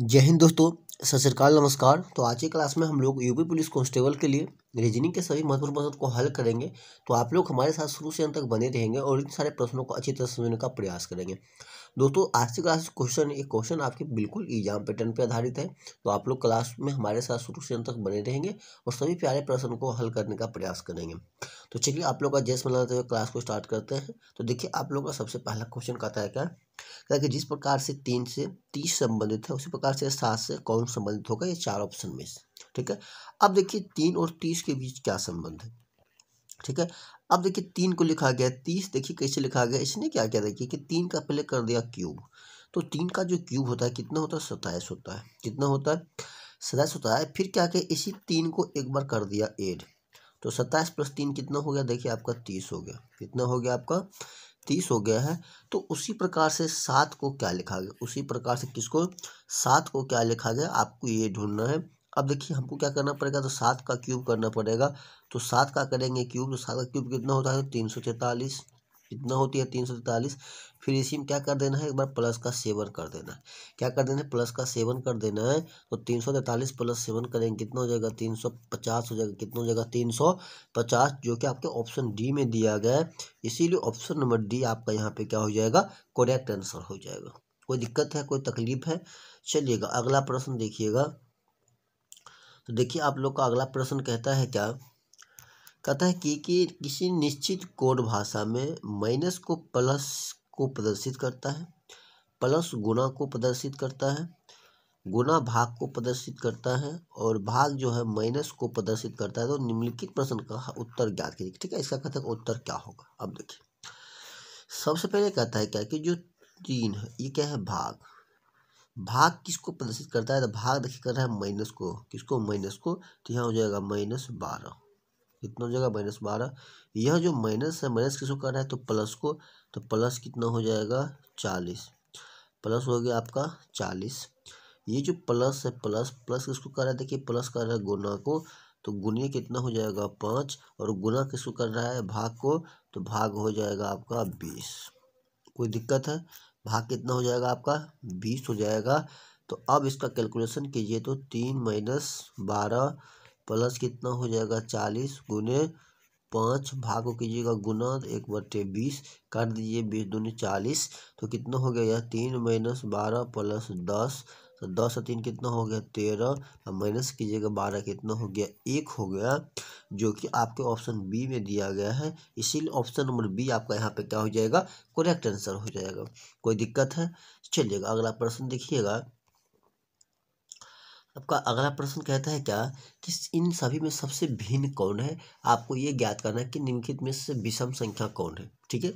जय हिंद दोस्तों सत श्रीकाल नमस्कार तो आज की क्लास में हम लोग यूपी पुलिस कांस्टेबल के लिए रीजनिंग के सभी महत्वपूर्ण प्रश्न को हल करेंगे तो आप लोग हमारे साथ शुरू से अंत तक बने रहेंगे और इन सारे प्रश्नों को अच्छी तरह समझने का प्रयास करेंगे दोस्तों आज की क्लास क्वेश्चन ये क्वेश्चन आपके बिल्कुल एग्जाम पैटर्न पे आधारित है तो आप लोग क्लास में हमारे साथ शुरू से अंत तक बने रहेंगे और सभी प्यारे प्रश्न को हल करने का प्रयास करेंगे तो चलिए आप लोग का जैस मिलाते हुए क्लास को स्टार्ट करते हैं तो देखिए आप लोग का सबसे पहला क्वेश्चन कहता है क्या क्या कि जिस प्रकार से तीन से तीस संबंधित है उसी प्रकार से सात से कौन संबंधित होगा ये चार ऑप्शन में ठीक है अब देखिए तीन और तीस के बीच क्या संबंध है ठीक है अब देखिए तीन को लिखा गया तीस देखिए कैसे लिखा गया इसने क्या क्या देखिए कि तीन का पहले कर दिया क्यूब तो तीन का जो क्यूब होता है कितना होता है सताइस होता है कितना होता है सताइस होता है फिर क्या क्या इसी तीन को एक बार कर दिया एड तो सत्ताईस प्लस तीन कितना हो गया देखिए आपका तीस हो गया कितना हो गया आपका तीस हो गया है तो उसी प्रकार से सात को क्या लिखा गया उसी प्रकार से किसको सात को क्या लिखा गया आपको ये ढूंढना है अब देखिए हमको क्या करना पड़ेगा तो सात का क्यूब करना पड़ेगा तो सात का करेंगे क्यूब तो सात का क्यूब कितना होता है तीन सौ तैंतालीस कितना होती है तीन सौ तैंतालीस फिर इसी में क्या कर देना है एक बार प्लस का सेवन कर देना है क्या कर देना है प्लस का सेवन कर देना है तो तीन सौ तैंतालीस प्लस सेवन करेंगे कितना हो जाएगा तीन सौ पचास हो जाएगा कितना हो जाएगा तीन सौ पचास जो कि आपके ऑप्शन डी में दिया गया है इसीलिए ऑप्शन नंबर डी आपका यहाँ पर क्या हो जाएगा करेक्ट आंसर हो जाएगा कोई दिक्कत है कोई तकलीफ है चलिएगा अगला प्रश्न देखिएगा तो देखिए आप लोग का अगला प्रश्न कहता है क्या कहता है कि, कि किसी निश्चित कोड भाषा में माइनस को प्लस को प्रदर्शित करता है प्लस गुना को प्रदर्शित करता है गुना भाग को प्रदर्शित करता है और भाग जो है माइनस को प्रदर्शित करता है तो निम्नलिखित प्रश्न का उत्तर ज्ञात कीजिए ठीक है इसका कथक उत्तर क्या होगा अब देखिए सबसे पहले कहता है क्या कि जो तीन है ये क्या है भाग भाग किसको प्रदर्शित करता है तो भाग देखिए कर रहा है माइनस को किसको माइनस को तो यहाँ हो जाएगा माइनस बारह कितना हो जाएगा माइनस बारह यह जो माइनस है माइनस किसको कर रहा है तो प्लस को तो प्लस कितना हो जाएगा चालीस प्लस हो गया आपका चालीस ये जो प्लस है प्लस प्लस किसको कर रहा है देखिए प्लस कर रहा है गुना को तो गुनिया कितना हो जाएगा पाँच और गुना किसको कर रहा है भाग को तो भाग हो जाएगा आपका बीस कोई दिक्कत है भाग कितना हो जाएगा आपका बीस हो जाएगा तो अब इसका कैलकुलेशन कीजिए तो तीन माइनस बारह प्लस कितना हो जाएगा चालीस गुने पाँच भाग को कीजिएगा गुना एक बट्टे बीस कर दीजिए बीस दूनी चालीस तो कितना हो गया यह तीन माइनस बारह प्लस दस तो दस और तीन कितना हो गया तेरह और माइनस कीजिएगा बारह कितना हो गया एक हो गया जो कि आपके ऑप्शन बी में दिया गया है इसीलिए ऑप्शन नंबर बी आपका यहाँ पे क्या हो जाएगा करेक्ट आंसर हो जाएगा कोई दिक्कत है चलिएगा अगला प्रश्न देखिएगा आपका अगला प्रश्न कहता है क्या कि इन सभी में सबसे भिन्न कौन है आपको ये ज्ञात करना है कि निम्नलिखित में से विषम संख्या कौन है ठीक है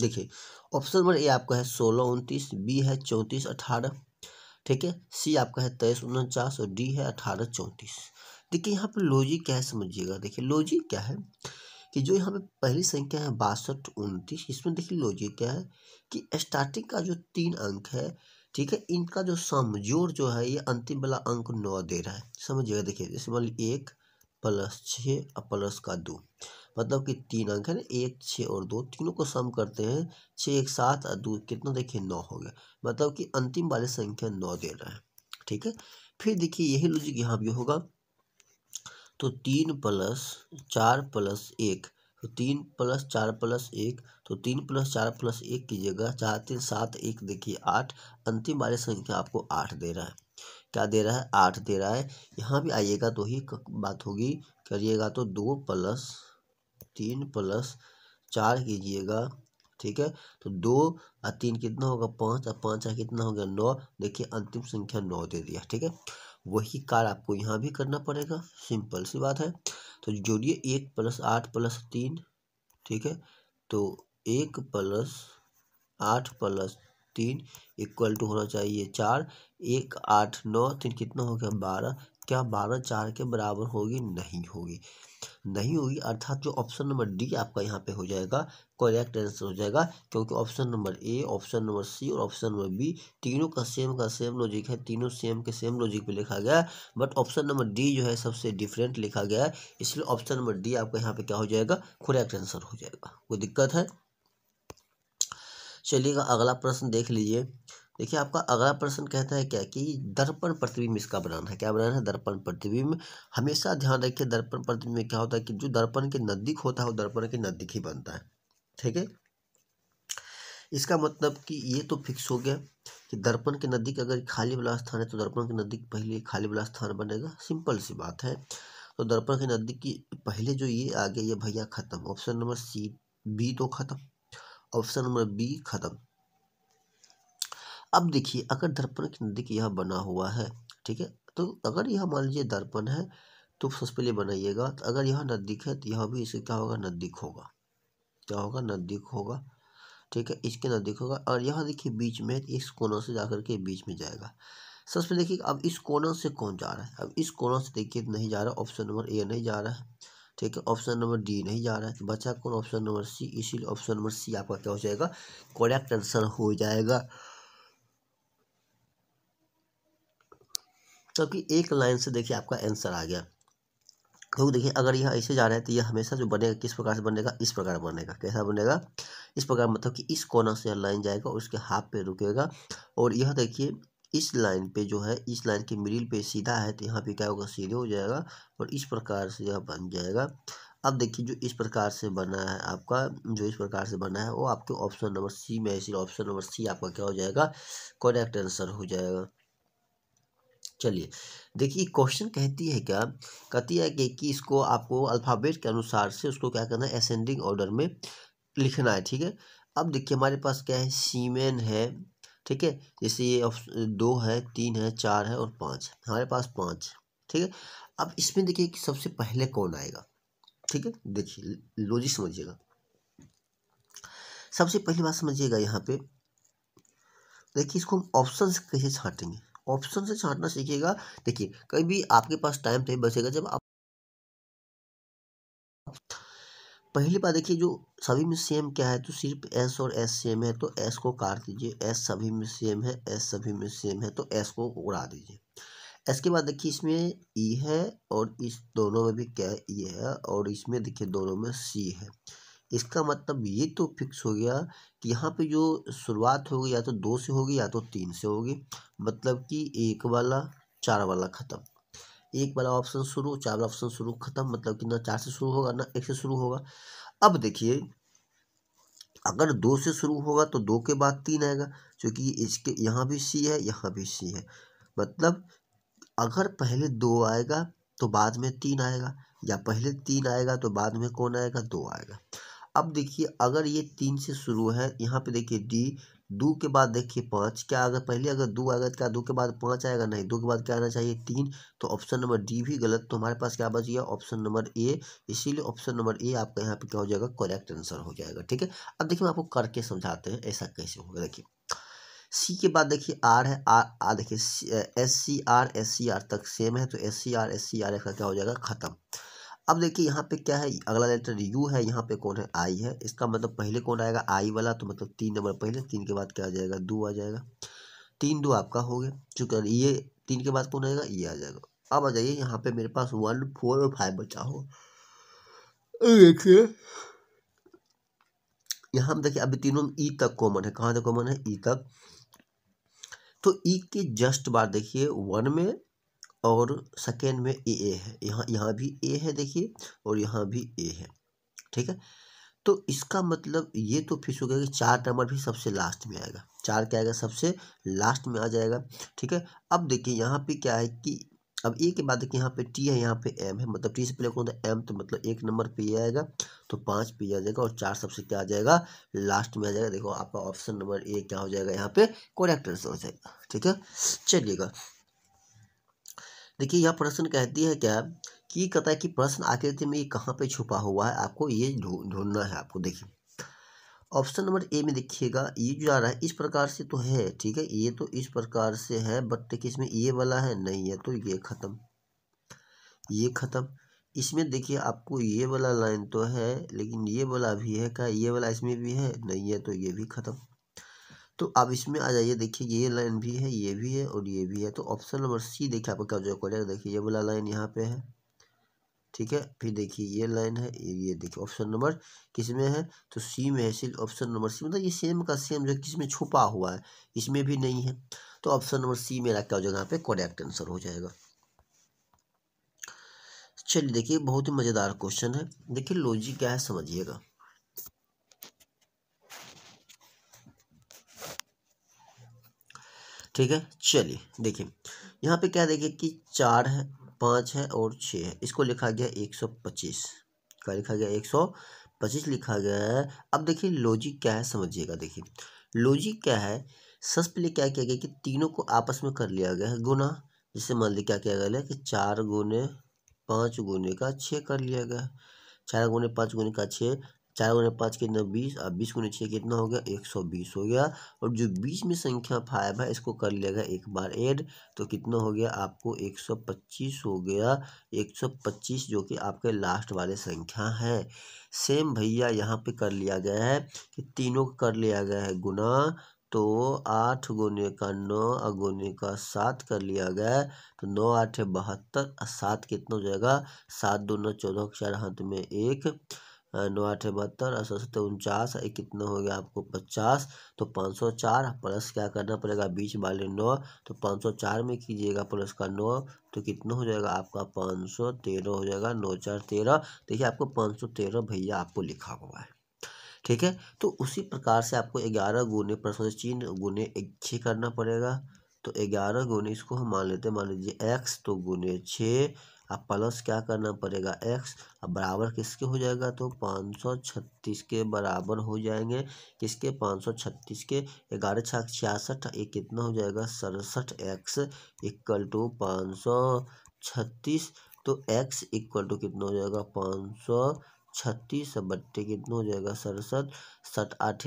देखिए ऑप्शन नंबर ए आपका है सोलह उनतीस बी है चौंतीस अठारह ठीक है सी आपका है तेईस उनचास और डी है अठारह चौंतीस देखिए यहाँ पर लॉजिक क्या है समझिएगा देखिए लॉजिक क्या है कि जो यहाँ पे पहली संख्या है बासठ उनतीस इसमें देखिए लॉजिक क्या है कि स्टार्टिंग का जो तीन अंक है ठीक है इनका जो सम जोड़ जो है ये अंतिम वाला अंक नौ दे रहा है समझिएगा देखिए जैसे मान ली एक प्लस छः और प्लस का दो मतलब कि तीन अंक है ना एक छः और दो तीनों को सम करते हैं छः एक सात और दो कितना देखिए नौ हो गया मतलब कि अंतिम वाली संख्या नौ दे रहा है ठीक है फिर देखिए यही लॉजिक यहाँ भी होगा तो तीन प्लस चार प्लस एक तो तीन प्लस चार प्लस एक तो तीन प्लस चार प्लस एक की जगह चार तीन सात एक देखिए आठ अंतिम वाली संख्या आपको आठ दे रहा है क्या दे रहा है आठ दे रहा है यहाँ भी आइएगा तो ही बात होगी करिएगा तो दो प्लस तीन प्लस चार कीजिएगा ठीक है तो दो और तीन कितना होगा पाँच और पाँच आ कितना हो गया नौ देखिए अंतिम संख्या नौ दे दिया ठीक है वही कार्य आपको यहाँ भी करना पड़ेगा सिंपल सी बात है तो जोड़िए एक प्लस आठ प्लस तीन ठीक है तो एक प्लस आठ प्लस तीन इक्वल टू होना चाहिए चार एक आठ नौ तीन कितना हो गया बारह क्या बारह चार के बराबर होगी नहीं होगी नहीं होगी अर्थात जो ऑप्शन नंबर डी आपका यहाँ पे हो जाएगा करेक्ट आंसर हो जाएगा क्योंकि option number A option number C और ऑप्शन नंबर बी तीनों का सेम का सेम लॉजिक है तीनों सेम के सेम लॉजिक पे लिखा गया है बट ऑप्शन नंबर डी जो है सबसे डिफरेंट लिखा गया है इसलिए ऑप्शन नंबर डी आपका यहाँ पे क्या हो जाएगा करेक्ट आंसर हो जाएगा कोई दिक्कत है चलिएगा अगला प्रश्न देख लीजिए देखिए आपका अगला प्रश्न कहता है क्या कि दर्पण प्रतिबिंब इसका बनाना है क्या बनाना है दर्पण प्रतिबिंब हमेशा ध्यान रखिए दर्पण प्रतिबिंब में क्या होता है कि जो दर्पण के नज़दीक होता है वो दर्पण के नज़दीक ही बनता है ठीक है इसका मतलब कि ये तो फिक्स हो गया कि दर्पण के नज़दीक अगर खाली वाला स्थान है तो दर्पण के नज़दीक पहले खाली वाला स्थान बनेगा सिंपल सी बात है तो दर्पण के नज़दीक की पहले जो ये आ गया ये भैया ख़त्म ऑप्शन नंबर सी बी तो ख़त्म ऑप्शन नंबर बी ख़त्म अब देखिए अगर दर्पण की नजदीक यह बना हुआ है ठीक है तो अगर यह मान लीजिए दर्पण है तो सबसे पहले बनाइएगा तो अगर यह नजदीक है तो यह भी इसे क्या होगा नजदीक होगा क्या होगा नजदीक होगा ठीक है इसके नजदीक होगा और यहाँ देखिए बीच में इस कोनों से जा के बीच में जाएगा सबसे पहले देखिए अब इस कोनों से कौन जा रहा है अब इस कोनों से देखिए नहीं जा रहा ऑप्शन नंबर ए नहीं जा रहा है ठीक है ऑप्शन नंबर डी नहीं जा रहा है बचा कौन ऑप्शन नंबर सी इसीलिए ऑप्शन नंबर सी आपका क्या हो जाएगा करेक्ट आंसर हो जाएगा क्योंकि तो एक लाइन से देखिए आपका आंसर आ गया क्योंकि तो देखिए अगर यह ऐसे जा रहे हैं तो यह हमेशा जो बनेगा किस प्रकार से बनेगा इस प्रकार बनेगा कैसा बनेगा इस प्रकार मतलब कि इस कोना से यह लाइन जाएगा और उसके हाफ पे रुकेगा और यह देखिए इस लाइन पे जो है इस लाइन के मिडिल पे सीधा है तो यहाँ पे क्या होगा सीधे हो जाएगा और इस प्रकार से यह बन जाएगा अब देखिए जो इस प्रकार से बना है आपका जो इस प्रकार से बना है वो आपके ऑप्शन नंबर सी में ऑप्शन नंबर सी आपका क्या हो जाएगा करेक्ट आंसर हो जाएगा चलिए देखिए क्वेश्चन कहती है क्या कहती है कि, कि इसको आपको अल्फ़ाबेट के अनुसार से उसको क्या करना है असेंडिंग ऑर्डर में लिखना है ठीक है अब देखिए हमारे पास क्या है सीमेन है ठीक है जैसे ये दो है तीन है चार है और पाँच हमारे पास पाँच ठीक है अब इसमें देखिए कि सबसे पहले कौन आएगा ठीक है देखिए लॉजिक समझिएगा सबसे पहली बात समझिएगा यहाँ पे देखिए इसको हम ऑप्शन कैसे छाटेंगे ऑप्शन से छांटना सीखिएगा देखिए कभी भी आपके पास टाइम नहीं बचेगा जब आप पहली बात देखिए जो सभी में सेम क्या है तो सिर्फ एस और एस सेम है तो एस को काट दीजिए एस सभी में सेम है एस सभी में सेम है तो एस को उड़ा दीजिए एस के बाद देखिए इसमें ई e है और इस दोनों में भी क्या ई e है और इसमें देखिए दोनों में सी है इसका मतलब ये तो फिक्स हो गया कि यहाँ पे जो शुरुआत होगी या तो दो से होगी या तो तीन से होगी मतलब कि एक वाला चार वाला ख़त्म एक वाला ऑप्शन शुरू चार वाला ऑप्शन शुरू ख़त्म मतलब कि ना चार से शुरू होगा ना एक से शुरू होगा अब देखिए अगर दो से शुरू होगा तो दो के बाद तीन आएगा क्योंकि इसके यहाँ भी सी है यहाँ भी सी है मतलब अगर पहले दो आएगा तो बाद में तीन आएगा या पहले तीन आएगा तो बाद में कौन आएगा दो आएगा अब देखिए अगर ये तीन से शुरू है यहाँ पे देखिए डी दो के बाद देखिए पाँच क्या अगर पहले अगर दो आएगा तो क्या दो के बाद पाँच आएगा नहीं दो के बाद क्या आना चाहिए तीन तो ऑप्शन नंबर डी भी गलत तो हमारे पास क्या बच गया ऑप्शन नंबर ए इसीलिए ऑप्शन नंबर ए आपका यहाँ पे क्या हो जाएगा करेक्ट आंसर हो जाएगा ठीक है अब देखिए मैं आपको करके समझाते हैं ऐसा कैसे होगा देखिए सी के बाद देखिए आर है आर आ देखिए S C R S C R तक सेम है तो S C R S C R का क्या हो जाएगा खत्म अब देखिए यहाँ पे क्या है अगला लेटर यू है यहाँ पे कौन है आई है इसका मतलब पहले कौन आएगा आई वाला तो मतलब तीन नंबर पहले तीन के बाद क्या आ जाएगा दो आ जाएगा तीन दो आपका हो गया चूँकि ये तीन के बाद कौन आएगा ये आ जाएगा अब आ जाइए यहाँ पे मेरे पास वन फोर और फाइव बचा हो देखिए यहाँ हम देखिए अभी तीनों में ई e तक कॉमन है कहाँ तक कॉमन है ई e तक तो ई e के जस्ट बाद देखिए वन में और सेकेंड में ए ए है यहाँ यहाँ भी ए है देखिए और यहाँ भी ए है ठीक है तो इसका मतलब ये तो फिक्स हो गया कि चार नंबर भी सबसे लास्ट में आएगा चार क्या आएगा सबसे लास्ट में आ जाएगा ठीक है अब देखिए यहाँ पे क्या है कि अब ए के बाद देखिए यहाँ पे टी है यहाँ पे एम है मतलब टी से पहले कौन था एम तो मतलब एक नंबर पे ये आएगा तो पाँच पे आ जाएगा और चार सबसे क्या आ जाएगा लास्ट में आ जाएगा देखो आपका ऑप्शन नंबर ए क्या हो जाएगा यहाँ पे कोरेक्ट आंसर हो जाएगा ठीक है चलिएगा देखिए यह प्रश्न कहती है क्या कि कता है कि प्रश्न आकृति में ये कहाँ पे छुपा हुआ है आपको ये ढूंढना है आपको देखिए ऑप्शन नंबर ए में देखिएगा ये जो आ रहा है इस प्रकार से तो है ठीक है ये तो इस प्रकार से है बट देखिए इसमें ये वाला है नहीं है तो ये ख़त्म ये ख़त्म इसमें देखिए आपको ये वाला लाइन तो है लेकिन ये वाला भी है क्या ये वाला इसमें भी है नहीं है तो ये भी ख़त्म तो आप इसमें आ जाइए देखिए ये लाइन भी है ये भी है और ये भी है तो ऑप्शन नंबर सी देखिए आपका क्या करेगा देखिए ये वाला लाइन यहाँ पे है ठीक है फिर देखिए ये लाइन है ये देखिए ऑप्शन नंबर किस में है तो सी में है सिर्फ ऑप्शन नंबर सी मतलब ये सेम का सेम जो किस में छुपा हुआ है इसमें भी नहीं है तो ऑप्शन नंबर सी मेरा क्या हो जाएगा यहाँ पे करेक्ट आंसर हो जाएगा चलिए देखिए बहुत ही मज़ेदार क्वेश्चन है देखिए लॉजिक क्या है समझिएगा ठीक है चलिए देखिए यहाँ पे क्या देखिए कि चार है पाँच है और छः है इसको लिखा गया एक सौ पच्चीस क्या लिखा गया एक सौ पच्चीस लिखा गया है अब देखिए लॉजिक क्या है समझिएगा देखिए लॉजिक क्या है सस पे क्या किया गया कि तीनों को आपस में कर लिया गया है गुना जिससे मान लीजिए क्या किया गया है कि चार गुने पाँच गुने का छः कर लिया गया है चार गुने पाँच गुने का छः चार गुना पाँच कितना बीस और बीस गुना छः कितना हो गया एक सौ बीस हो गया और जो बीच में संख्या फाइव है इसको कर लेगा एक बार एड तो कितना हो गया आपको एक सौ पच्चीस हो गया एक सौ पच्चीस जो कि आपके लास्ट वाले संख्या है सेम भैया यहाँ पे कर लिया गया है कि तीनों को कर लिया गया है गुना तो आठ गुने का नौ और गुने का सात कर लिया गया तो नौ आठ बहत्तर सात कितना हो जाएगा सात दो नौ चौदह चार हाथ में एक नौ आठ बहत्तर और सौ सत्तर उनचास कितना हो गया आपको पचास तो पाँच सौ चार प्लस क्या करना पड़ेगा बीच वाले नौ तो पाँच सौ चार में कीजिएगा प्लस का नौ तो कितना हो जाएगा आपका पाँच सौ तेरह हो जाएगा नौ चार तेरह देखिए आपको पाँच सौ तेरह भैया आपको लिखा हुआ है ठीक है तो उसी प्रकार से आपको ग्यारह गुने प्रश्न चिन्ह गुने छः करना पड़ेगा तो ग्यारह गुने इसको हम मान लेते हैं मान लीजिए एक्स तो गुने छः अब प्लस क्या करना पड़ेगा एक्स अब बराबर किसके हो जाएगा तो पाँच सौ छत्तीस के बराबर हो जाएंगे किसके पाँच सौ छत्तीस के ग्यारह छः छियासठ ये कितना हो जाएगा सड़सठ एक्स इक्वल टू पाँच सौ छत्तीस तो एक्स इक्वल टू कितना हो जाएगा पाँच सौ छत्तीस बट्टे कितना हो जाएगा सड़सठ सत आठ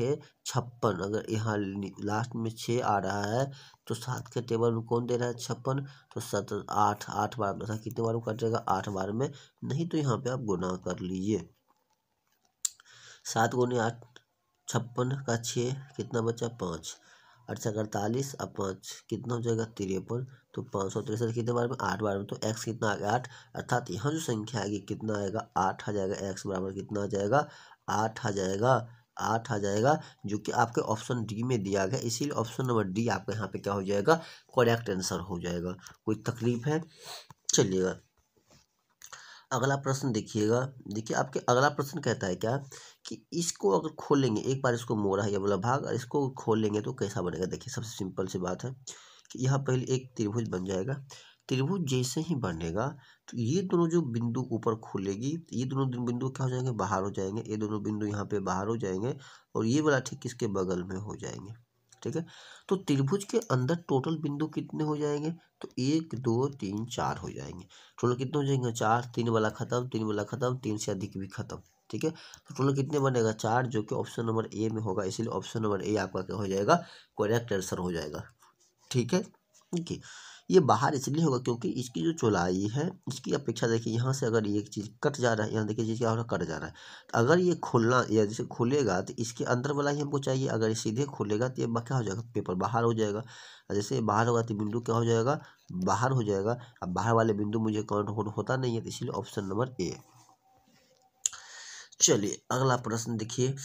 छप्पन अगर यहाँ लास्ट में छः आ रहा है तो सात के टेबल में कौन दे रहा है छप्पन तो सत आठ आठ बार में कितने बार में कटेगा आठ बार में नहीं तो यहाँ पे आप गुना कर लीजिए सात गुने आठ छप्पन का छः कितना बचा पाँच अच्छा अड़तालीस और पाँच कितना हो जाएगा तिरपन तो पाँच सौ तिरसठ कितने बार में आठ बार में तो एक्स कितना आ गया आठ अर्थात यहाँ जो संख्या आएगी कितना आएगा आठ आ जाएगा एक्स बराबर कितना आ जाएगा आठ आ जाएगा आठ आ जाएगा जो कि आपके ऑप्शन डी में दिया गया इसीलिए ऑप्शन नंबर डी आपका यहाँ पे क्या हो जाएगा करेक्ट आंसर हो जाएगा कोई तकलीफ है चलिएगा अगला प्रश्न देखिएगा देखिए आपके अगला प्रश्न कहता है क्या कि इसको अगर खोलेंगे एक बार इसको मोड़ा है या बोला भाग इसको इसको खोलेंगे तो कैसा बनेगा देखिए सबसे सिंपल सी बात है यहाँ पहले एक त्रिभुज बन जाएगा त्रिभुज जैसे ही बनेगा तो ये दोनों जो बिंदु ऊपर खुलेगी ये दोनों बिंदु क्या हो जाएंगे बाहर हो जाएंगे ये दोनों बिंदु यहाँ पे बाहर हो जाएंगे और ये वाला ठीक किसके बगल में हो जाएंगे ठीक है तो त्रिभुज के अंदर टोटल बिंदु कितने हो जाएंगे तो एक दो तीन चार हो जाएंगे टोटल कितने हो जाएंगे चार तीन वाला खत्म तीन वाला खत्म तीन से अधिक भी खत्म ठीक है तो टोटल कितने बनेगा चार जो कि ऑप्शन नंबर ए में होगा इसीलिए ऑप्शन नंबर ए आपका क्या हो जाएगा करेक्ट आंसर हो जाएगा ठीक है ओके ये बाहर इसलिए होगा क्योंकि इसकी जो चौलाई है इसकी अपेक्षा देखिए यहाँ से अगर ये चीज़ कट जा रहा है यहाँ देखिए चीज़ क्या हो रहा है कट जा रहा है तो अगर ये खुलना या जैसे खुलेगा तो इसके अंदर वाला ही हमको चाहिए अगर ये सीधे खुलेगा तो ये क्या हो जाएगा पेपर बाहर हो जाएगा जैसे बाहर होगा तो बिंदु क्या हो जाएगा बाहर हो जाएगा अब बाहर वाले बिंदु मुझे काउंट हो, होता नहीं है तो इसलिए ऑप्शन नंबर ए चलिए अगला प्रश्न देखिए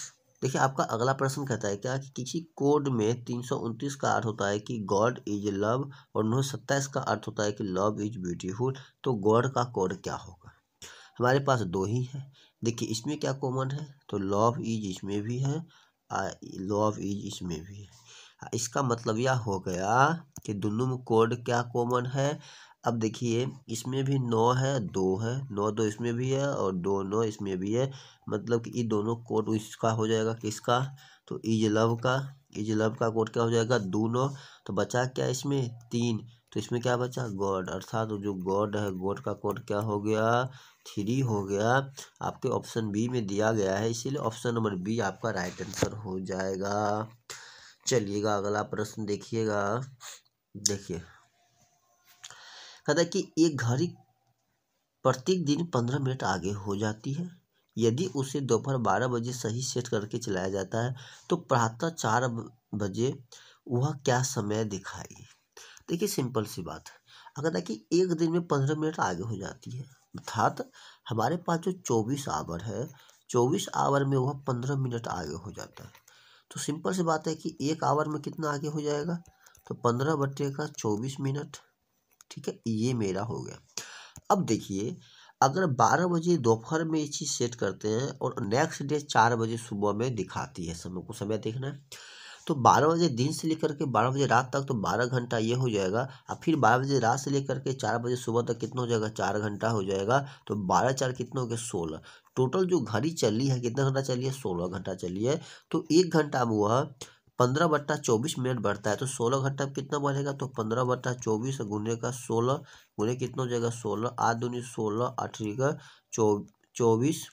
देखिए आपका अगला प्रश्न कहता है क्या कि किसी कोड में तीन सौ का अर्थ होता है कि गॉड इज लव और नौ सत्ताईस का अर्थ होता है कि लव इज ब्यूटीफुल तो गॉड का कोड क्या होगा हमारे पास दो ही है देखिए इसमें क्या कॉमन है तो लव इज इसमें भी है लव इज इसमें भी है इसका मतलब यह हो गया कि दोनों में कोड क्या कॉमन है अब देखिए इसमें भी नौ है दो है नौ दो तो इसमें भी है और दो नौ इसमें भी है मतलब कि ये दोनों कोड इसका हो जाएगा किसका तो इज लव का इज लव का कोड क्या हो जाएगा दो नौ तो बचा क्या इसमें तीन तो इसमें क्या बचा गॉड अर्थात जो गॉड है गॉड का कोड क्या हो गया थ्री हो गया आपके ऑप्शन बी में दिया गया है इसीलिए ऑप्शन नंबर बी आपका राइट आंसर हो जाएगा चलिएगा अगला प्रश्न देखिएगा देखिए कहता है कि एक घड़ी प्रत्येक दिन पंद्रह मिनट आगे हो जाती है यदि उसे दोपहर बारह बजे सही सेट करके चलाया जाता है तो प्रातः चार बजे वह क्या समय दिखाई देखिए सिंपल सी बात है अगर कि एक दिन में पंद्रह मिनट आगे हो जाती है अर्थात हमारे पास जो चौबीस आवर है चौबीस आवर में वह पंद्रह मिनट आगे हो जाता है तो सिंपल सी बात है कि एक आवर में कितना आगे हो जाएगा तो पंद्रह बटे का चौबीस मिनट ठीक है ये मेरा हो गया अब देखिए अगर बारह बजे दोपहर में ये चीज़ सेट करते हैं और नेक्स्ट डे चार बजे सुबह में दिखाती है समय को समय देखना है तो बारह बजे दिन से लेकर के बारह बजे रात तक तो बारह घंटा ये हो जाएगा और फिर बारह बजे रात से लेकर के चार बजे सुबह तक कितना हो जाएगा चार घंटा हो जाएगा तो बारह चार कितना हो गया सोलह टोटल जो घड़ी चली है कितना घंटा चली है सोलह घंटा चली है तो एक घंटा हुआ पंद्रह बट्टा चौबीस मिनट बढ़ता है तो सोलह घंटा कितना बढ़ेगा तो पंद्रह बट्टा चौबीस गुने का सोलह गुने कितना हो जाएगा सोलह आठ दूनी सोलह अठरी का चौबीस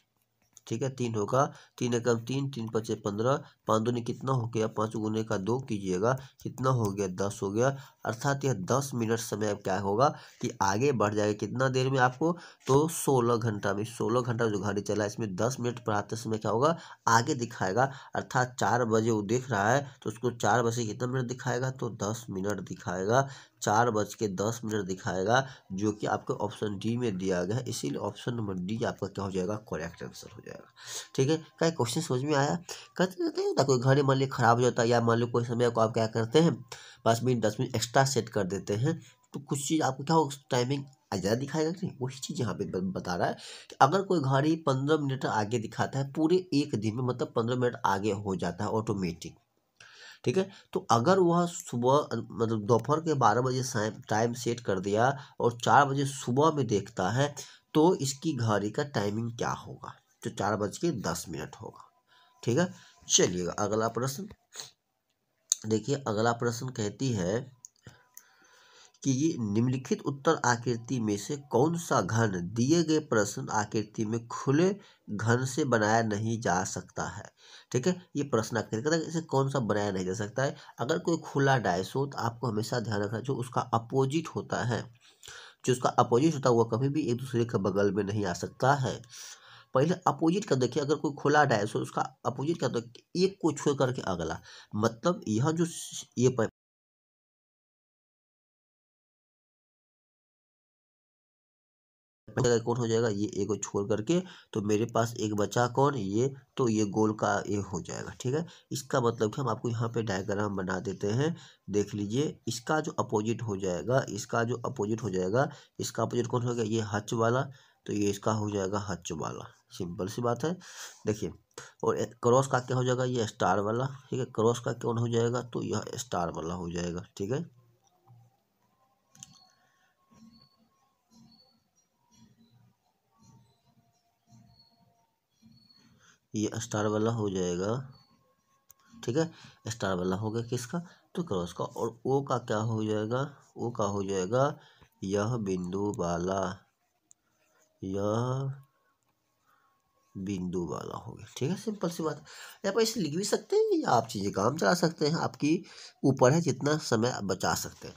ठीक है तीन होगा तीन एकम तीन तीन पचे पंद्रह पाँच दो कितना हो गया पाँच गुने का दो कीजिएगा कितना हो गया दस हो गया अर्थात यह दस मिनट समय क्या होगा कि आगे बढ़ जाएगा कितना देर में आपको तो सोलह घंटा में सोलह घंटा जो घड़ी चला इसमें दस मिनट पढ़ाते समय क्या होगा आगे दिखाएगा अर्थात चार बजे वो देख रहा है तो उसको चार बजे कितना मिनट दिखाएगा तो दस मिनट दिखाएगा चार बज के दस मिनट दिखाएगा जो कि आपको ऑप्शन डी में दिया गया है इसीलिए ऑप्शन नंबर डी आपका क्या हो जाएगा करेक्ट आंसर हो जाएगा ठीक है क्या क्वेश्चन समझ में आया कहते रहते होता कोई घर मान लीजिए खराब हो जाता है या मान लो कोई समय को आप क्या करते हैं पाँच मिनट दस मिनट एक्स्ट्रा सेट कर देते हैं तो कुछ चीज़ आपको क्या हो टाइमिंग ज़्यादा दिखाएगा कि नहीं वही चीज़ यहाँ पे बता रहा है कि अगर कोई घड़ी पंद्रह मिनट आगे दिखाता है पूरे एक दिन में मतलब पंद्रह मिनट आगे हो जाता है ऑटोमेटिक ठीक है तो अगर वह सुबह मतलब दोपहर के बारह बजे टाइम सेट कर दिया और चार बजे सुबह में देखता है तो इसकी घड़ी का टाइमिंग क्या होगा तो चार बज के दस मिनट होगा ठीक है चलिएगा अगला प्रश्न देखिए अगला प्रश्न कहती है कि निम्नलिखित उत्तर आकृति में से कौन सा घन दिए गए प्रश्न आकृति में खुले घन से बनाया नहीं जा सकता है ठीक है ये प्रश्न आकृति कहता है इसे कौन सा बनाया नहीं जा सकता है अगर कोई खुला डायस हो तो आपको हमेशा ध्यान रखना जो उसका अपोजिट होता है जो उसका अपोजिट होता है वह कभी भी एक दूसरे के बगल में नहीं आ सकता है पहले अपोजिट का देखिए अगर कोई खुला डायस हो उसका अपोजिट का तो एक को छोड़ करके अगला मतलब यह जो ये बचेगा कौन हो जाएगा ये एक को छोड़ करके तो मेरे पास एक बचा कौन ये तो ये गोल का ए हो जाएगा ठीक है इसका मतलब कि हम आपको यहाँ पे डायग्राम बना देते हैं देख लीजिए इसका जो अपोजिट हो जाएगा इसका जो अपोजिट हो जाएगा इसका अपोजिट कौन हो गया ये हच वाला तो ये इसका हो जाएगा हच वाला सिंपल सी बात है देखिए और क्रॉस का क्या हो जाएगा ये स्टार वाला ठीक है क्रॉस का कौन हो जाएगा तो यह स्टार वाला हो जाएगा ठीक है ये स्टार वाला हो जाएगा ठीक है स्टार वाला हो गया किसका तो क्रॉस का और ओ का क्या हो जाएगा ओ का हो जाएगा यह बिंदु वाला यह बिंदु वाला हो गया ठीक है सिंपल सी बात है आप ऐसे लिख भी सकते हैं या आप चीज़ें काम चला सकते हैं आपकी ऊपर है जितना समय आप बचा सकते हैं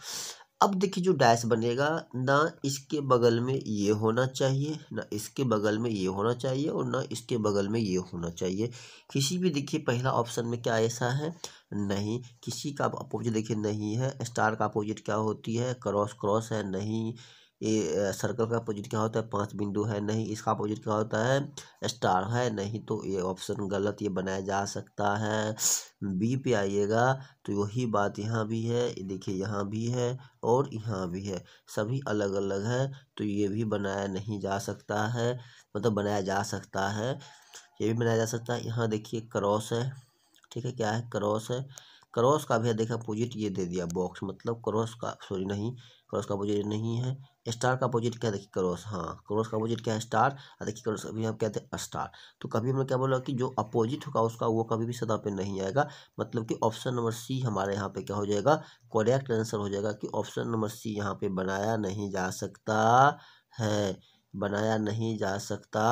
अब देखिए जो डैश बनेगा ना इसके बगल में ये होना चाहिए ना इसके बगल में ये होना चाहिए और ना इसके बगल में ये होना चाहिए किसी भी देखिए पहला ऑप्शन में क्या ऐसा है नहीं किसी का अपोजिट देखिए नहीं है स्टार का अपोजिट क्या होती है क्रॉस क्रॉस है नहीं ये सर्कल का अपोजिट क्या होता है पांच बिंदु है नहीं इसका अपोजिट क्या होता है स्टार है नहीं तो ये ऑप्शन गलत ये बनाया जा सकता है बी पे आइएगा तो यही बात यहाँ भी है देखिए यहाँ भी है और यहाँ भी है सभी अलग अलग है तो ये भी बनाया नहीं जा सकता है मतलब बनाया जा सकता है ये भी बनाया जा सकता है यहाँ देखिए क्रॉस है ठीक है क्या है क्रॉस है क्रॉस का भी देखा अपोजिट ये दे दिया बॉक्स मतलब क्रॉस का सॉरी नहीं क्रॉस का अपोजिट नहीं है स्टार का अपोजिट क्या देखिए क्रॉस हाँ क्रॉस का अपोजिट क्या है स्टार और देखिए क्रॉस अभी हम कहते हैं स्टार तो कभी हमने क्या बोला कि जो अपोजिट होगा उसका वो कभी भी सदा पे नहीं आएगा मतलब कि ऑप्शन नंबर सी हमारे यहाँ पे क्या हो जाएगा करेक्ट आंसर हो जाएगा कि ऑप्शन नंबर सी यहाँ पे बनाया नहीं जा सकता है बनाया नहीं जा सकता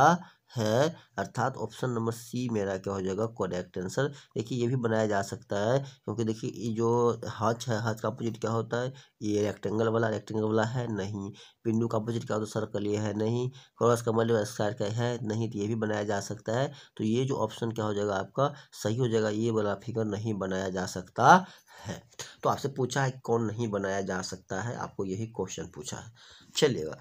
है अर्थात ऑप्शन नंबर सी मेरा क्या हो जाएगा करेक्ट आंसर देखिए ये भी बनाया जा सकता है क्योंकि देखिए ये जो हच है हच का अपोजिट क्या होता है ये रेक्टेंगल वाला रेक्टेंगल वाला है नहीं पिंडू का अपोजिट क्या होता है सर्कल ये है नहीं क्रॉस का मतलब स्क्वायर का है नहीं तो ये भी बनाया जा सकता है तो ये जो ऑप्शन क्या हो जाएगा आपका सही हो जाएगा ये वाला फिगर नहीं बनाया जा सकता है तो आपसे पूछा है कौन नहीं बनाया जा सकता है आपको यही क्वेश्चन पूछा है चलिएगा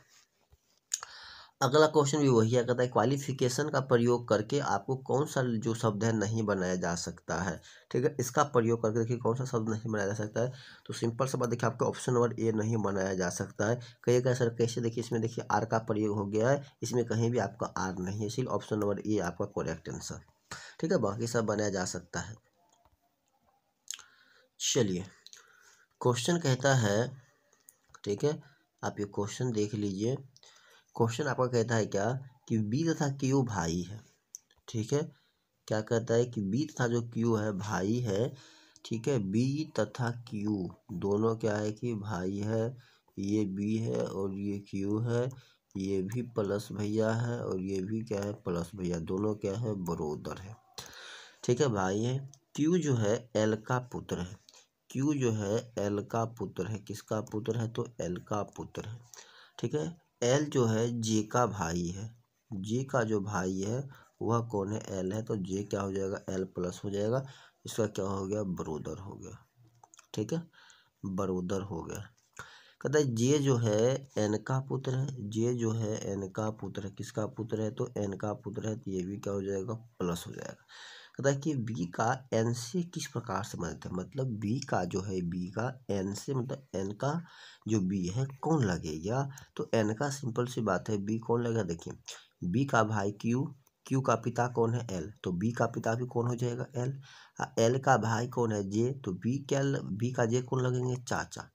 अगला क्वेश्चन भी वही कहता है क्वालिफिकेशन का प्रयोग करके आपको कौन सा जो शब्द है नहीं बनाया जा सकता है ठीक है इसका प्रयोग करके देखिए कौन सा शब्द नहीं बनाया जा सकता है तो सिंपल सा बात देखिए आपको ऑप्शन नंबर ए नहीं बनाया जा सकता है कहिएगा सर कैसे देखिए इसमें देखिए आर का प्रयोग हो गया है इसमें कहीं भी आपका आर नहीं है इसीलिए ऑप्शन नंबर ए आपका करेक्ट आंसर ठीक है बाकी सब बनाया जा सकता है चलिए क्वेश्चन कहता है ठीक है आप ये क्वेश्चन देख लीजिए क्वेश्चन आपका कहता है क्या कि बी तथा क्यू भाई है ठीक है क्या कहता है कि बी तथा जो क्यू है भाई है ठीक है बी तथा क्यू दोनों क्या है कि भाई है ये बी है और ये क्यू है ये भी प्लस भैया है और ये भी क्या है प्लस भैया दोनों क्या है बरोदर है ठीक है भाई है क्यू जो है एल का पुत्र है क्यू जो है एल का पुत्र है किसका पुत्र है तो एल का पुत्र है ठीक है एल जो है जे का भाई है जे का जो भाई है वह कौन है एल है तो जे क्या हो जाएगा एल प्लस हो जाएगा इसका क्या हो गया बरोदर हो गया ठीक है बरोदर हो गया कहता है जे जो है एन का पुत्र है जे जो है एन का पुत्र है किसका पुत्र है तो एन का पुत्र है तो ये भी क्या हो जाएगा प्लस हो जाएगा कहता है कि बी का एन से किस प्रकार संबंधित है मतलब बी का जो है बी का एन से मतलब एन का जो बी है कौन लगेगा तो एन का सिंपल सी बात है बी कौन लगेगा देखिए बी का भाई क्यू क्यू का पिता कौन है एल तो बी का पिता भी कौन हो जाएगा एल एल का भाई कौन है जे तो बी क्या बी का जे कौन लगेंगे चाचा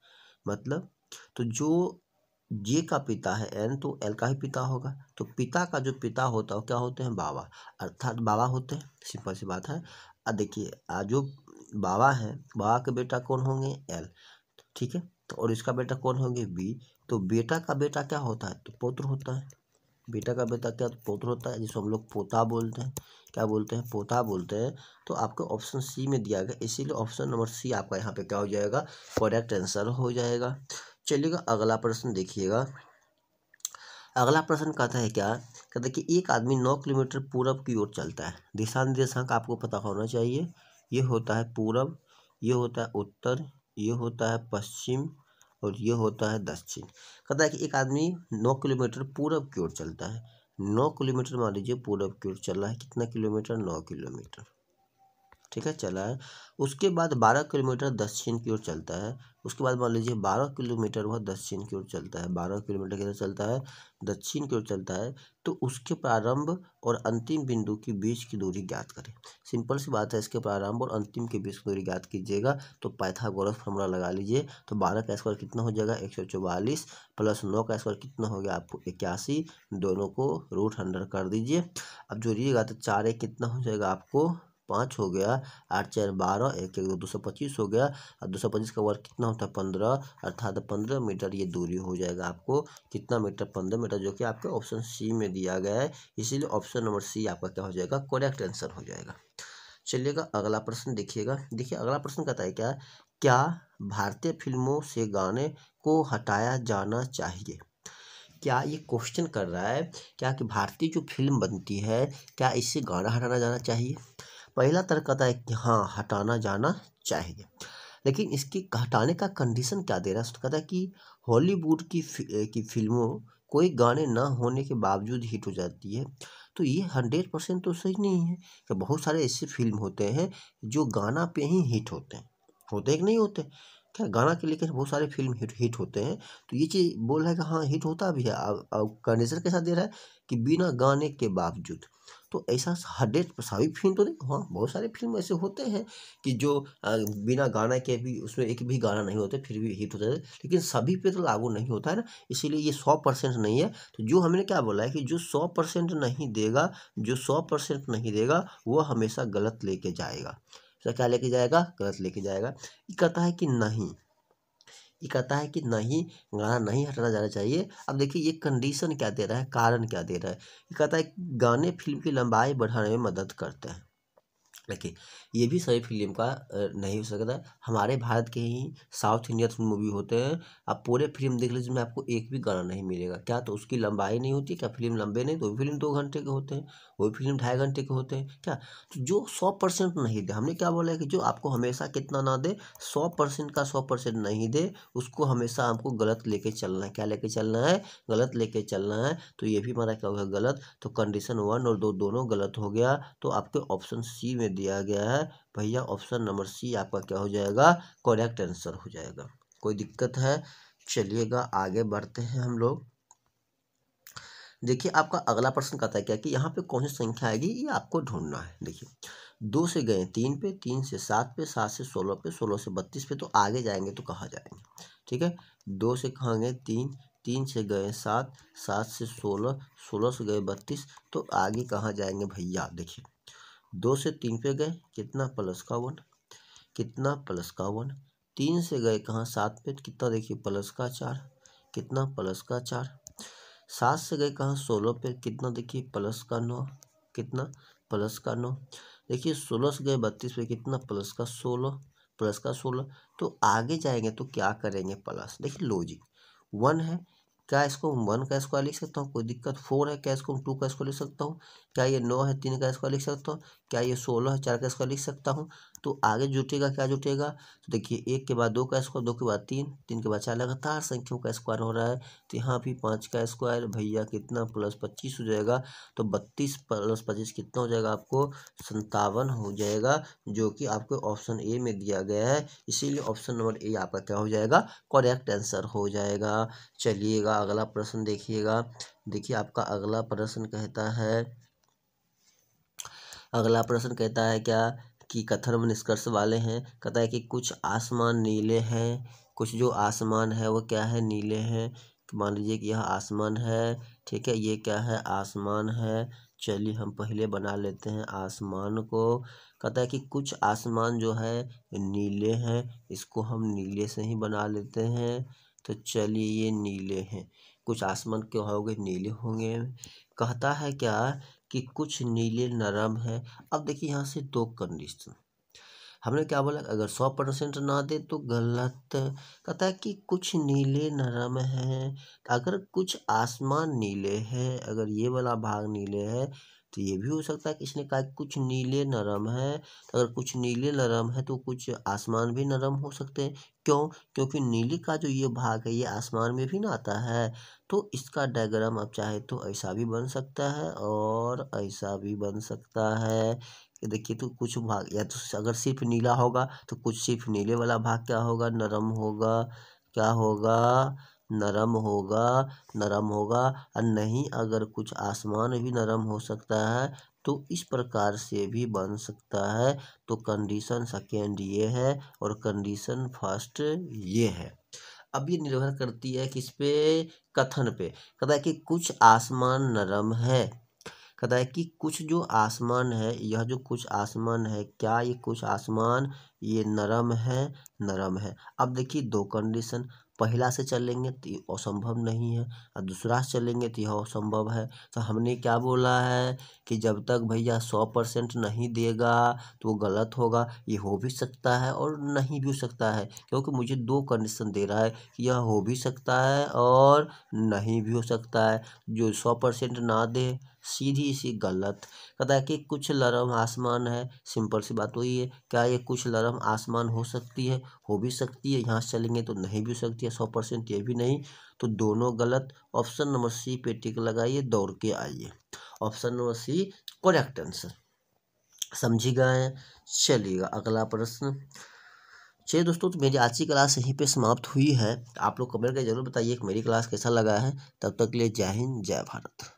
मतलब तो जो जे का पिता है एन तो एल का ही पिता होगा तो पिता का जो पिता होता है क्या होते हैं बाबा अर्थात बाबा होते हैं सिंपल सी बात है देखिए जो बाबा है बाबा के बेटा कौन होंगे एल ठीक है तो और इसका बेटा कौन होंगे बी तो बेटा का बेटा क्या होता है तो पुत्र होता है बेटा का बेटा क्या पुत्र होता है जिसको हम लोग पोता बोलते हैं क्या बोलते हैं पोता बोलते हैं तो आपको ऑप्शन सी में दिया गया इसीलिए ऑप्शन नंबर सी आपका यहाँ पे क्या हो जाएगा करेक्ट आंसर हो जाएगा चलिएगा अगला प्रश्न देखिएगा अगला प्रश्न कहता है क्या कहता है कि एक आदमी नौ किलोमीटर पूरब की ओर चलता है दिशा निर्देशांक आपको पता होना चाहिए ये होता है पूरब ये होता है उत्तर ये होता है पश्चिम और ये होता है दक्षिण कहता है कि एक आदमी नौ किलोमीटर पूरब की ओर चलता है नौ किलोमीटर मान लीजिए पूरब की ओर चल रहा है कितना किलोमीटर नौ किलोमीटर ठीक है चला है उसके बाद बारह किलोमीटर दक्षिण की ओर चलता है उसके बाद मान लीजिए बारह किलोमीटर वह दक्षिण की ओर चलता है बारह किलोमीटर किधर चलता है दक्षिण की ओर चलता है तो उसके प्रारंभ और अंतिम बिंदु के बीच की दूरी ज्ञात करें सिंपल सी बात है इसके प्रारंभ और अंतिम के बीच की दूरी ज्ञात कीजिएगा तो पैथागोरस फॉर्मूला लगा लीजिए तो बारह का स्क्वायर कितना हो जाएगा एक सौ चौवालीस प्लस नौ का स्क्वायर कितना हो गया आपको इक्यासी दोनों को रूट कर दीजिए अब जोड़िएगा तो चार एक कितना हो जाएगा आपको पाँच हो गया आठ चार बारह एक एक दो दो सौ पच्चीस हो गया और दो सौ पच्चीस का वर्ग कितना होता है पंद्रह अर्थात पंद्रह मीटर ये दूरी हो जाएगा आपको कितना मीटर पंद्रह मीटर जो कि आपके ऑप्शन सी में दिया गया है इसीलिए ऑप्शन नंबर सी आपका क्या हो जाएगा करेक्ट आंसर हो जाएगा चलिएगा अगला प्रश्न देखिएगा देखिए अगला प्रश्न कहता है क्या क्या भारतीय फिल्मों से गाने को हटाया जाना चाहिए क्या ये क्वेश्चन कर रहा है क्या कि भारतीय जो फिल्म बनती है क्या इससे गाना हटाना जाना चाहिए पहला तर्क आता है कि हाँ हटाना जाना चाहिए लेकिन इसकी हटाने का कंडीशन क्या दे रहा है उसको कहता है कि हॉलीवुड की की फिल्मों कोई गाने ना होने के बावजूद हिट हो जाती है तो ये हंड्रेड परसेंट तो सही नहीं है कि बहुत सारे ऐसे फिल्म होते हैं जो गाना पे ही हिट होते हैं होते कि नहीं होते क्या गाना के लेकर बहुत सारे फिल्म हिट हिट होते हैं तो ये चीज़ बोल रहा है कि हाँ हिट होता भी है कंडीशन कैसा दे रहा है कि बिना गाने के बावजूद तो ऐसा हंड्रेड सभी फिल्म तो नहीं हाँ बहुत सारे फिल्म ऐसे होते हैं कि जो बिना गाना के भी उसमें एक भी गाना नहीं होते फिर भी हिट होते हैं लेकिन सभी पे तो लागू नहीं होता है ना इसीलिए ये सौ परसेंट नहीं है तो जो हमने क्या बोला है कि जो सौ परसेंट नहीं देगा जो सौ परसेंट नहीं देगा वो हमेशा गलत लेके जाएगा तो क्या लेके जाएगा गलत लेके जाएगा ये कहता है कि नहीं ये कहता है कि नहीं गाना नहीं हटाना जाना चाहिए अब देखिए ये कंडीशन क्या दे रहा है कारण क्या दे रहा है ये कहता है गाने फिल्म की लंबाई बढ़ाने में मदद करते हैं देखिए ये भी सही फिल्म का नहीं हो सकता हमारे भारत के ही साउथ इंडियन मूवी होते हैं आप पूरे फिल्म देख लीजिए जिसमें आपको एक भी गाना नहीं मिलेगा क्या तो उसकी लंबाई नहीं होती क्या फिल्म लंबे नहीं तो फिल्म दो घंटे के होते हैं कोई फिल्म ढाई घंटे के होते हैं क्या तो जो सौ परसेंट नहीं दे हमने क्या बोला है कि जो आपको हमेशा कितना ना दे सौ परसेंट का सौ परसेंट नहीं दे उसको हमेशा हमको गलत लेके चलना है क्या लेके चलना है गलत लेके चलना है तो ये भी हमारा क्या हो गया गलत तो कंडीशन वन और दो दोनों गलत हो गया तो आपके ऑप्शन सी में दिया गया है भैया ऑप्शन नंबर सी आपका क्या हो जाएगा करेक्ट आंसर हो जाएगा कोई दिक्कत है चलिएगा आगे बढ़ते हैं हम लोग देखिए आपका अगला प्रश्न कहता है क्या कि यहाँ पे कौन सी संख्या आएगी ये आपको ढूंढना है देखिए दो से गए तीन पे तीन से सात पे सात से सोलह पे सोलह से बत्तीस पे तो आगे जाएंगे तो कहाँ जाएंगे ठीक है दो से कहाँ गए तीन तीन से गए सात सात से सोलह सोलह से गए बत्तीस तो आगे कहाँ जाएंगे भैया देखिए दो से तीन पे गए कितना प्लस का वन कितना प्लस का वन तीन से गए कहाँ सात पे कितना देखिए प्लस का चार कितना प्लस का चार सात से गए कहाँ सोलह पे कितना देखिए प्लस का नौ कितना प्लस का नौ देखिए सोलह से गए बत्तीस पे कितना प्लस का सोलह प्लस का सोलह तो आगे जाएंगे तो क्या करेंगे प्लस देखिए लॉजिक वन है क्या इसको हम वन का स्क्वायर लिख सकता हूँ कोई दिक्कत फोर है क्या इसको हम टू का स्क्वायर लिख सकता हूँ क्या ये नौ है तीन का स्क्वायर लिख सकता हूँ क्या ये सोलह है चार का स्क्वायर लिख सकता हूँ तो आगे जुटेगा क्या जुटेगा तो देखिए एक के बाद दो का स्क्वायर दो के बाद तीन तीन के बाद चार लगातार संख्याओं का स्क्वायर हो रहा है तो यहाँ भी पाँच का स्क्वायर भैया कितना प्लस पच्चीस हो जाएगा तो बत्तीस प्लस पच्चीस कितना हो जाएगा आपको संतावन हो जाएगा जो कि आपको ऑप्शन ए में दिया गया है इसीलिए ऑप्शन नंबर ए आपका क्या हो जाएगा करेक्ट आंसर हो जाएगा चलिएगा अगला प्रश्न देखिएगा देखिए आपका अगला प्रश्न कहता है अगला प्रश्न कहता है क्या की कथर्म निष्कर्ष वाले हैं कहता है कि कुछ आसमान नीले हैं कुछ जो आसमान है वो क्या है नीले हैं मान लीजिए कि यह आसमान है ठीक है ये क्या है आसमान है चलिए हम पहले बना लेते हैं आसमान को कहता है कि कुछ आसमान जो है नीले हैं इसको हम नीले से ही बना लेते हैं तो चलिए ये नीले हैं कुछ आसमान क्यों होंगे नीले होंगे कहता है क्या कि कुछ नीले नरम है अब देखिए यहाँ से दो कंडीशन हमने क्या बोला अगर सौ परसेंट ना दे तो गलत कहता है कि कुछ नीले नरम हैं अगर कुछ आसमान नीले हैं अगर ये वाला भाग नीले है तो ये भी हो सकता है कि इसने कहा कुछ नीले नरम है तो अगर कुछ नीले नरम है तो कुछ आसमान भी नरम हो सकते हैं क्यों क्योंकि नीले का जो ये भाग है ये आसमान में भी ना आता है तो इसका डायग्राम आप चाहे तो ऐसा भी बन सकता है और ऐसा भी बन सकता है ये देखिए तो कुछ भाग या तो अगर सिर्फ नीला होगा तो कुछ सिर्फ नीले वाला भाग क्या होगा नरम होगा क्या होगा नरम होगा नरम होगा और नहीं अगर कुछ आसमान भी नरम हो सकता है तो इस प्रकार से भी बन सकता है तो कंडीशन सेकेंड ये है और कंडीशन फर्स्ट ये है अब ये निर्भर करती है किस पे कथन पे कहता है कि कुछ आसमान नरम है कहता है कि कुछ जो आसमान है यह जो कुछ आसमान है क्या ये कुछ आसमान ये नरम है नरम है अब देखिए दो कंडीशन पहला से चलेंगे तो ये असंभव नहीं है और दूसरा से चलेंगे तो यह असंभव है तो हमने क्या बोला है कि जब तक भैया सौ परसेंट नहीं देगा तो वो गलत होगा ये हो भी सकता है और नहीं भी हो सकता है क्योंकि मुझे दो कंडीशन दे रहा है कि यह हो भी सकता है और नहीं भी हो सकता है जो सौ परसेंट ना दे सीधी सी गलत कहता है कि कुछ लरम आसमान है सिंपल सी बात वही तो है क्या ये कुछ लरम आसमान हो सकती है हो भी सकती है यहाँ से चलेंगे तो नहीं भी हो सकती है सौ परसेंट ये भी नहीं तो दोनों गलत ऑप्शन नंबर सी पे टिक लगाइए दौड़ के आइए option number C correct answer समझी गए चलिएगा अगला प्रश्न चलिए दोस्तों तो मेरी आज की क्लास यहीं पे समाप्त हुई है आप लोग कमेंट करके जरूर बताइए कि मेरी क्लास कैसा लगा है तब तक के लिए जय हिंद जय भारत